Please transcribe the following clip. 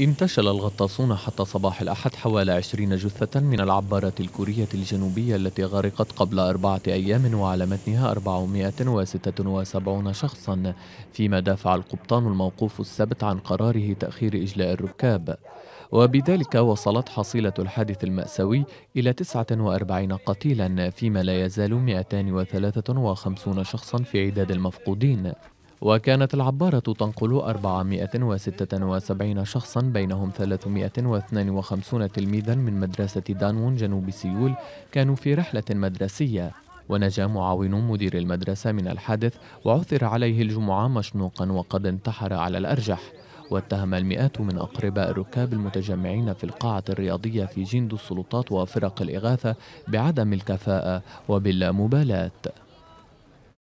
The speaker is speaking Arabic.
انتشل الغطاسون حتى صباح الأحد حوالي 20 جثة من العبارة الكورية الجنوبية التي غرقت قبل أربعة أيام وعلى متنها 476 شخصا فيما دافع القبطان الموقوف السبت عن قراره تأخير إجلاء الركاب وبذلك وصلت حصيلة الحادث المأساوي إلى 49 قتيلا فيما لا يزال 253 شخصا في عداد المفقودين وكانت العبارة تنقل 476 شخصا بينهم 352 تلميذا من مدرسة دانون جنوب سيول كانوا في رحلة مدرسية ونجا معاون مدير المدرسة من الحادث وعثر عليه الجمعة مشنوقا وقد انتحر على الأرجح واتهم المئات من أقرباء الركاب المتجمعين في القاعة الرياضية في جند السلطات وفرق الإغاثة بعدم الكفاءة وباللامبالاة